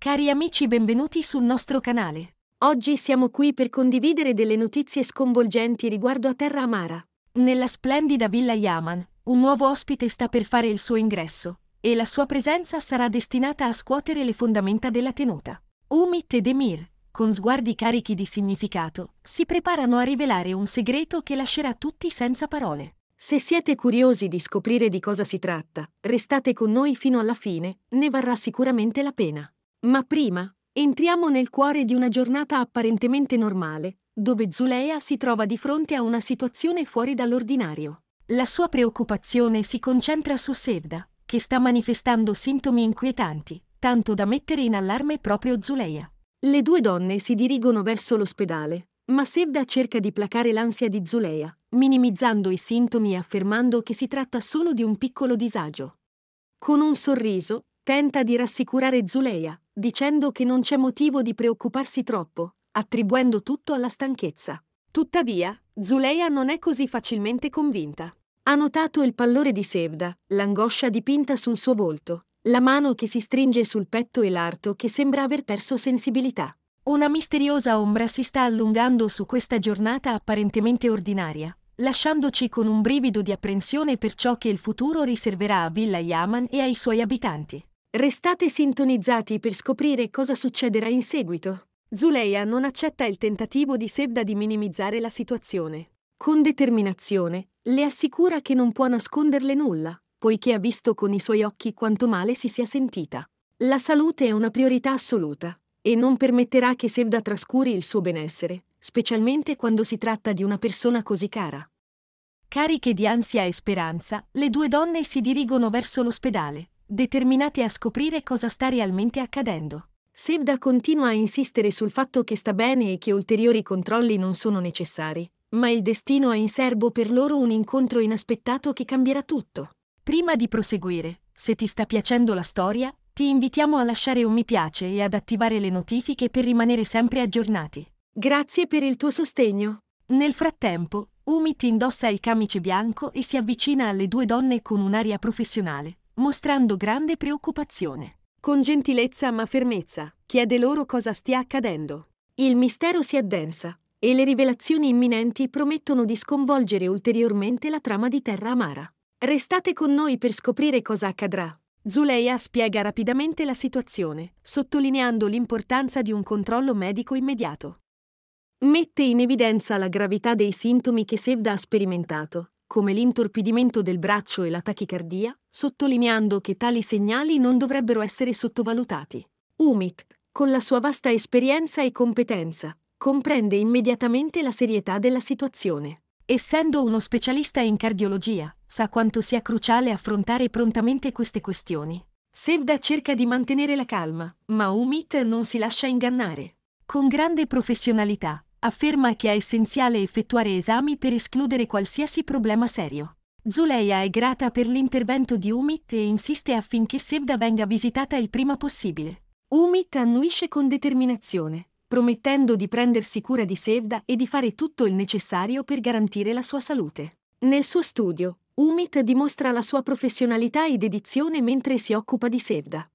Cari amici benvenuti sul nostro canale. Oggi siamo qui per condividere delle notizie sconvolgenti riguardo a Terra Amara. Nella splendida villa Yaman, un nuovo ospite sta per fare il suo ingresso, e la sua presenza sarà destinata a scuotere le fondamenta della tenuta. Umit ed Emir, con sguardi carichi di significato, si preparano a rivelare un segreto che lascerà tutti senza parole. Se siete curiosi di scoprire di cosa si tratta, restate con noi fino alla fine, ne varrà sicuramente la pena. Ma prima entriamo nel cuore di una giornata apparentemente normale, dove Zulea si trova di fronte a una situazione fuori dall'ordinario. La sua preoccupazione si concentra su Sevda, che sta manifestando sintomi inquietanti, tanto da mettere in allarme proprio Zuleia. Le due donne si dirigono verso l'ospedale, ma Sevda cerca di placare l'ansia di Zuleia, minimizzando i sintomi e affermando che si tratta solo di un piccolo disagio. Con un sorriso, tenta di rassicurare Zuleia, dicendo che non c'è motivo di preoccuparsi troppo, attribuendo tutto alla stanchezza. Tuttavia, Zuleia non è così facilmente convinta. Ha notato il pallore di Sevda, l'angoscia dipinta sul suo volto, la mano che si stringe sul petto e l'arto che sembra aver perso sensibilità. Una misteriosa ombra si sta allungando su questa giornata apparentemente ordinaria, lasciandoci con un brivido di apprensione per ciò che il futuro riserverà a Villa Yaman e ai suoi abitanti. Restate sintonizzati per scoprire cosa succederà in seguito. Zuleia non accetta il tentativo di Sevda di minimizzare la situazione. Con determinazione, le assicura che non può nasconderle nulla, poiché ha visto con i suoi occhi quanto male si sia sentita. La salute è una priorità assoluta e non permetterà che Sevda trascuri il suo benessere, specialmente quando si tratta di una persona così cara. Cariche di ansia e speranza, le due donne si dirigono verso l'ospedale, determinati a scoprire cosa sta realmente accadendo. Sevda continua a insistere sul fatto che sta bene e che ulteriori controlli non sono necessari, ma il destino ha in serbo per loro un incontro inaspettato che cambierà tutto. Prima di proseguire, se ti sta piacendo la storia, ti invitiamo a lasciare un mi piace e ad attivare le notifiche per rimanere sempre aggiornati. Grazie per il tuo sostegno. Nel frattempo, Umit indossa il camice bianco e si avvicina alle due donne con un'aria professionale mostrando grande preoccupazione. Con gentilezza ma fermezza, chiede loro cosa stia accadendo. Il mistero si addensa e le rivelazioni imminenti promettono di sconvolgere ulteriormente la trama di Terra Amara. Restate con noi per scoprire cosa accadrà. Zuleia spiega rapidamente la situazione, sottolineando l'importanza di un controllo medico immediato. Mette in evidenza la gravità dei sintomi che Sevda ha sperimentato come l'intorpidimento del braccio e la tachicardia, sottolineando che tali segnali non dovrebbero essere sottovalutati. Umit, con la sua vasta esperienza e competenza, comprende immediatamente la serietà della situazione. Essendo uno specialista in cardiologia, sa quanto sia cruciale affrontare prontamente queste questioni. Sevda cerca di mantenere la calma, ma Umit non si lascia ingannare. Con grande professionalità, afferma che è essenziale effettuare esami per escludere qualsiasi problema serio. Zuleia è grata per l'intervento di Umit e insiste affinché Sevda venga visitata il prima possibile. Umit annuisce con determinazione, promettendo di prendersi cura di Sevda e di fare tutto il necessario per garantire la sua salute. Nel suo studio, Umit dimostra la sua professionalità e dedizione mentre si occupa di Sevda.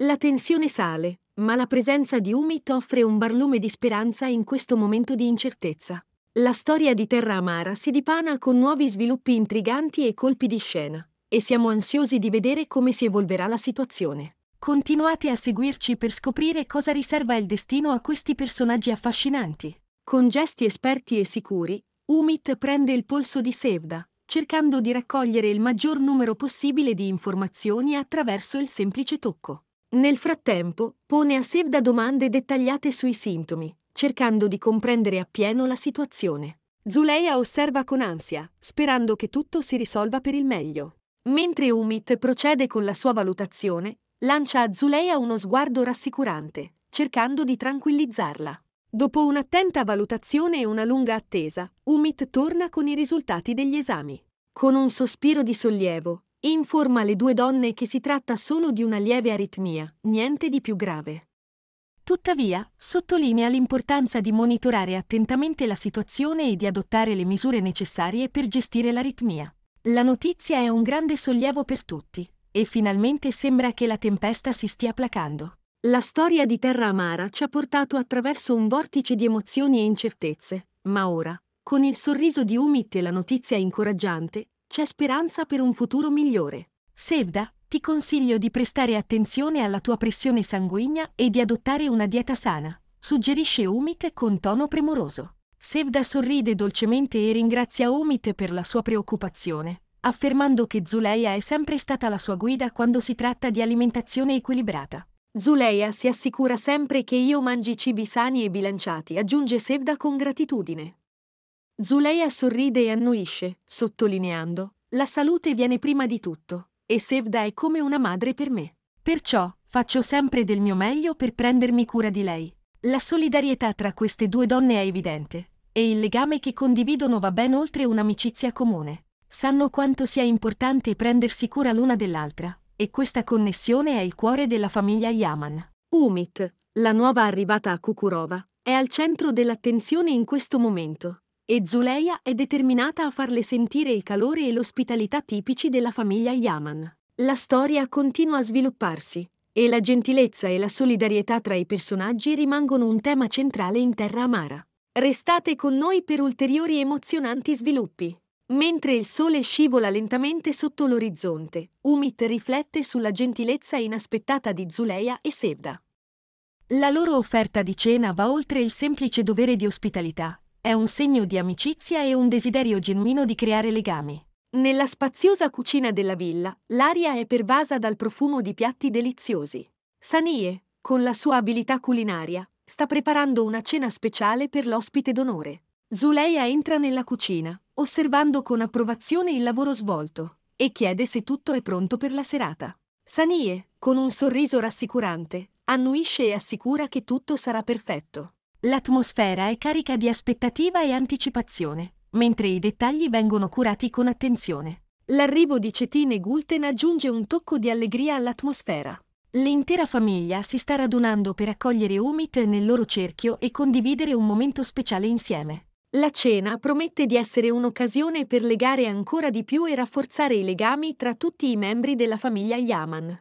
La tensione sale, ma la presenza di Umi offre un barlume di speranza in questo momento di incertezza. La storia di Terra Amara si dipana con nuovi sviluppi intriganti e colpi di scena, e siamo ansiosi di vedere come si evolverà la situazione. Continuate a seguirci per scoprire cosa riserva il destino a questi personaggi affascinanti. Con gesti esperti e sicuri, Umit prende il polso di Sevda, cercando di raccogliere il maggior numero possibile di informazioni attraverso il semplice tocco. Nel frattempo, pone a Sevda domande dettagliate sui sintomi, cercando di comprendere appieno la situazione. Zuleia osserva con ansia, sperando che tutto si risolva per il meglio. Mentre Umit procede con la sua valutazione, lancia a Zuleia uno sguardo rassicurante, cercando di tranquillizzarla. Dopo un'attenta valutazione e una lunga attesa, Umit torna con i risultati degli esami. Con un sospiro di sollievo, informa le due donne che si tratta solo di una lieve aritmia, niente di più grave. Tuttavia, sottolinea l'importanza di monitorare attentamente la situazione e di adottare le misure necessarie per gestire l'aritmia. La notizia è un grande sollievo per tutti e finalmente sembra che la tempesta si stia placando. La storia di Terra Amara ci ha portato attraverso un vortice di emozioni e incertezze, ma ora, con il sorriso di Umit e la notizia incoraggiante, c'è speranza per un futuro migliore. Sevda, ti consiglio di prestare attenzione alla tua pressione sanguigna e di adottare una dieta sana, suggerisce Umit con tono premuroso. Sevda sorride dolcemente e ringrazia Umit per la sua preoccupazione, affermando che Zuleia è sempre stata la sua guida quando si tratta di alimentazione equilibrata. Zuleia si assicura sempre che io mangi cibi sani e bilanciati, aggiunge Sevda con gratitudine. Zuleia sorride e annuisce, sottolineando, la salute viene prima di tutto, e Sevda è come una madre per me. Perciò faccio sempre del mio meglio per prendermi cura di lei. La solidarietà tra queste due donne è evidente, e il legame che condividono va ben oltre un'amicizia comune. Sanno quanto sia importante prendersi cura l'una dell'altra, e questa connessione è il cuore della famiglia Yaman. Umit, la nuova arrivata a Kukurova, è al centro dell'attenzione in questo momento e Zuleia è determinata a farle sentire il calore e l'ospitalità tipici della famiglia Yaman. La storia continua a svilupparsi e la gentilezza e la solidarietà tra i personaggi rimangono un tema centrale in Terra Amara. Restate con noi per ulteriori emozionanti sviluppi. Mentre il sole scivola lentamente sotto l'orizzonte, Umit riflette sulla gentilezza inaspettata di Zuleia e Sevda. La loro offerta di cena va oltre il semplice dovere di ospitalità è un segno di amicizia e un desiderio genuino di creare legami. Nella spaziosa cucina della villa, l'aria è pervasa dal profumo di piatti deliziosi. Sanie, con la sua abilità culinaria, sta preparando una cena speciale per l'ospite d'onore. Zuleia entra nella cucina, osservando con approvazione il lavoro svolto, e chiede se tutto è pronto per la serata. Sanie, con un sorriso rassicurante, annuisce e assicura che tutto sarà perfetto. L'atmosfera è carica di aspettativa e anticipazione, mentre i dettagli vengono curati con attenzione. L'arrivo di Cetin e Gulten aggiunge un tocco di allegria all'atmosfera. L'intera famiglia si sta radunando per accogliere Umit nel loro cerchio e condividere un momento speciale insieme. La cena promette di essere un'occasione per legare ancora di più e rafforzare i legami tra tutti i membri della famiglia Yaman.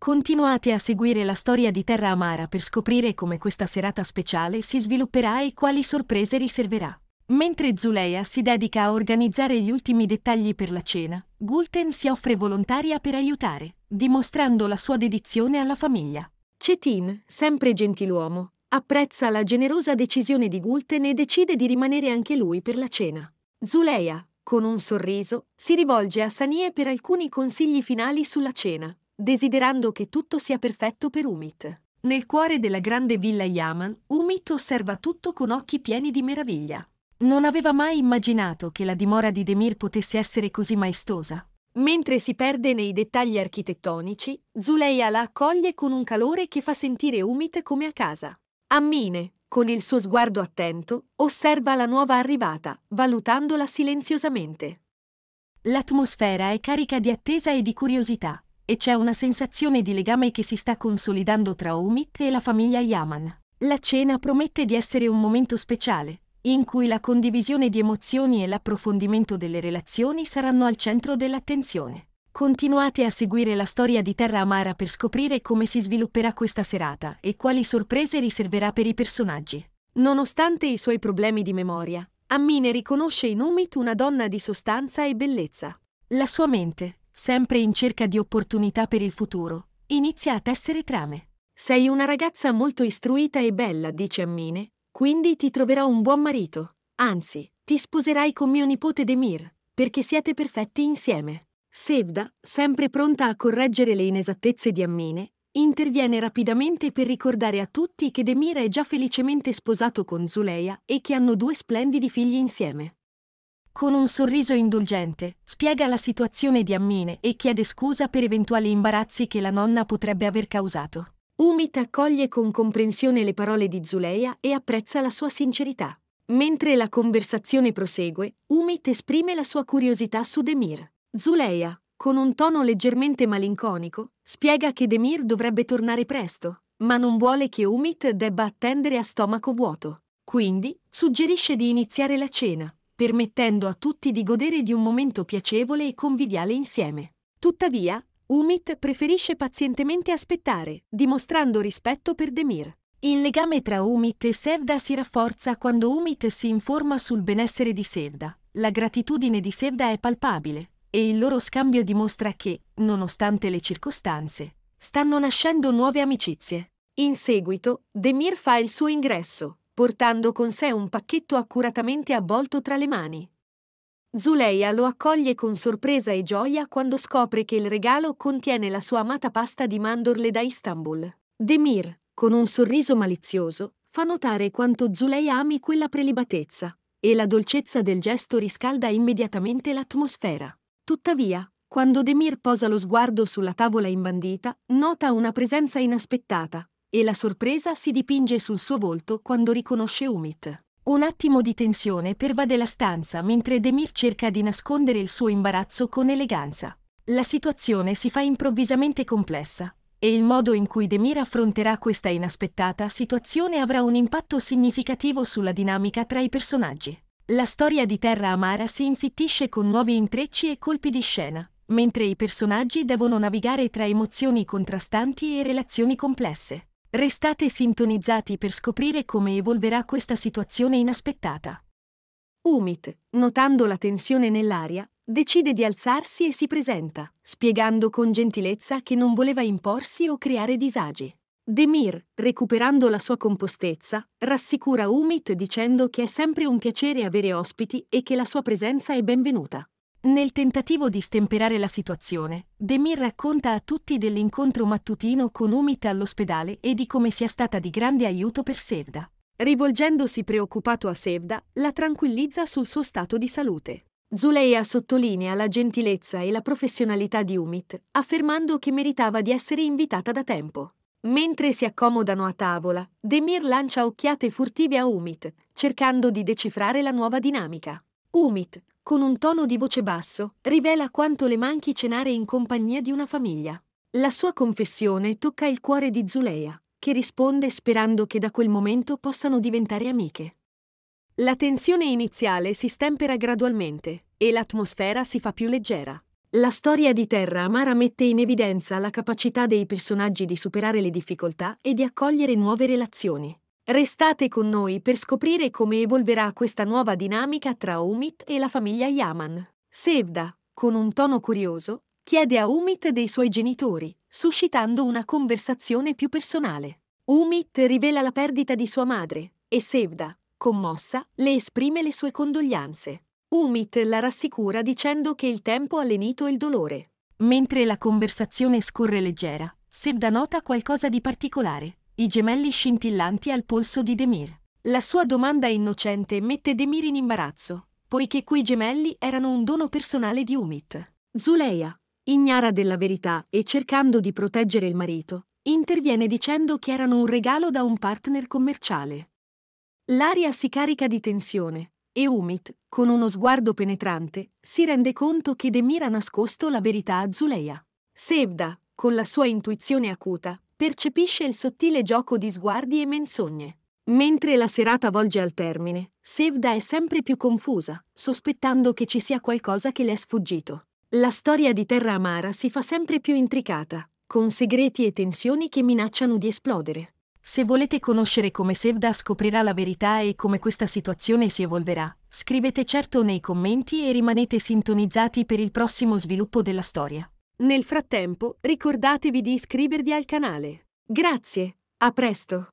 Continuate a seguire la storia di Terra Amara per scoprire come questa serata speciale si svilupperà e quali sorprese riserverà. Mentre Zuleia si dedica a organizzare gli ultimi dettagli per la cena, Gulten si offre volontaria per aiutare, dimostrando la sua dedizione alla famiglia. Cetin, sempre gentiluomo, apprezza la generosa decisione di Gulten e decide di rimanere anche lui per la cena. Zuleia, con un sorriso, si rivolge a Sanie per alcuni consigli finali sulla cena, desiderando che tutto sia perfetto per Umit. Nel cuore della grande villa Yaman, Umit osserva tutto con occhi pieni di meraviglia. Non aveva mai immaginato che la dimora di Demir potesse essere così maestosa. Mentre si perde nei dettagli architettonici, Zuleia la accoglie con un calore che fa sentire Umit come a casa. Ammine, con il suo sguardo attento, osserva la nuova arrivata, valutandola silenziosamente. L'atmosfera è carica di attesa e di curiosità e c'è una sensazione di legame che si sta consolidando tra Umit e la famiglia Yaman. La cena promette di essere un momento speciale, in cui la condivisione di emozioni e l'approfondimento delle relazioni saranno al centro dell'attenzione. Continuate a seguire la storia di Terra Amara per scoprire come si svilupperà questa serata e quali sorprese riserverà per i personaggi. Nonostante i suoi problemi di memoria, Ammine riconosce in Umit una donna di sostanza e bellezza. La sua mente, sempre in cerca di opportunità per il futuro, inizia a tessere trame. Sei una ragazza molto istruita e bella, dice Ammine, quindi ti troverò un buon marito. Anzi, ti sposerai con mio nipote Demir, perché siete perfetti insieme. Sevda, sempre pronta a correggere le inesattezze di Ammine, interviene rapidamente per ricordare a tutti che Demir è già felicemente sposato con Zuleia e che hanno due splendidi figli insieme. Con un sorriso indulgente, spiega la situazione di Ammine e chiede scusa per eventuali imbarazzi che la nonna potrebbe aver causato. Umit accoglie con comprensione le parole di Zuleia e apprezza la sua sincerità. Mentre la conversazione prosegue, Umit esprime la sua curiosità su Demir. Zuleia, con un tono leggermente malinconico, spiega che Demir dovrebbe tornare presto, ma non vuole che Umit debba attendere a stomaco vuoto. Quindi suggerisce di iniziare la cena permettendo a tutti di godere di un momento piacevole e conviviale insieme. Tuttavia, Umit preferisce pazientemente aspettare, dimostrando rispetto per Demir. Il legame tra Umit e Sevda si rafforza quando Umit si informa sul benessere di Sevda. La gratitudine di Sevda è palpabile e il loro scambio dimostra che, nonostante le circostanze, stanno nascendo nuove amicizie. In seguito, Demir fa il suo ingresso, portando con sé un pacchetto accuratamente avvolto tra le mani. Zuleia lo accoglie con sorpresa e gioia quando scopre che il regalo contiene la sua amata pasta di mandorle da Istanbul. Demir, con un sorriso malizioso, fa notare quanto Zuleia ami quella prelibatezza, e la dolcezza del gesto riscalda immediatamente l'atmosfera. Tuttavia, quando Demir posa lo sguardo sulla tavola imbandita, nota una presenza inaspettata, e la sorpresa si dipinge sul suo volto quando riconosce Umit. Un attimo di tensione pervade la stanza mentre Demir cerca di nascondere il suo imbarazzo con eleganza. La situazione si fa improvvisamente complessa e il modo in cui Demir affronterà questa inaspettata situazione avrà un impatto significativo sulla dinamica tra i personaggi. La storia di Terra Amara si infittisce con nuovi intrecci e colpi di scena, mentre i personaggi devono navigare tra emozioni contrastanti e relazioni complesse. Restate sintonizzati per scoprire come evolverà questa situazione inaspettata. Umit, notando la tensione nell'aria, decide di alzarsi e si presenta, spiegando con gentilezza che non voleva imporsi o creare disagi. Demir, recuperando la sua compostezza, rassicura Umit dicendo che è sempre un piacere avere ospiti e che la sua presenza è benvenuta. Nel tentativo di stemperare la situazione, Demir racconta a tutti dell'incontro mattutino con Umit all'ospedale e di come sia stata di grande aiuto per Sevda. Rivolgendosi preoccupato a Sevda, la tranquillizza sul suo stato di salute. Zuleia sottolinea la gentilezza e la professionalità di Umit, affermando che meritava di essere invitata da tempo. Mentre si accomodano a tavola, Demir lancia occhiate furtive a Umit, cercando di decifrare la nuova dinamica. Umit, con un tono di voce basso, rivela quanto le manchi cenare in compagnia di una famiglia. La sua confessione tocca il cuore di Zuleia, che risponde sperando che da quel momento possano diventare amiche. La tensione iniziale si stempera gradualmente e l'atmosfera si fa più leggera. La storia di Terra Amara mette in evidenza la capacità dei personaggi di superare le difficoltà e di accogliere nuove relazioni. Restate con noi per scoprire come evolverà questa nuova dinamica tra Umit e la famiglia Yaman. Sevda, con un tono curioso, chiede a Umit dei suoi genitori, suscitando una conversazione più personale. Umit rivela la perdita di sua madre e Sevda, commossa, le esprime le sue condoglianze. Umit la rassicura dicendo che il tempo ha lenito il dolore. Mentre la conversazione scorre leggera, Sevda nota qualcosa di particolare i gemelli scintillanti al polso di Demir. La sua domanda innocente mette Demir in imbarazzo, poiché quei gemelli erano un dono personale di Umit. Zuleia, ignara della verità e cercando di proteggere il marito, interviene dicendo che erano un regalo da un partner commerciale. L'aria si carica di tensione e Umit, con uno sguardo penetrante, si rende conto che Demir ha nascosto la verità a Zuleia. Sevda, con la sua intuizione acuta, percepisce il sottile gioco di sguardi e menzogne. Mentre la serata volge al termine, Sevda è sempre più confusa, sospettando che ci sia qualcosa che le è sfuggito. La storia di Terra Amara si fa sempre più intricata, con segreti e tensioni che minacciano di esplodere. Se volete conoscere come Sevda scoprirà la verità e come questa situazione si evolverà, scrivete certo nei commenti e rimanete sintonizzati per il prossimo sviluppo della storia. Nel frattempo ricordatevi di iscrivervi al canale. Grazie, a presto!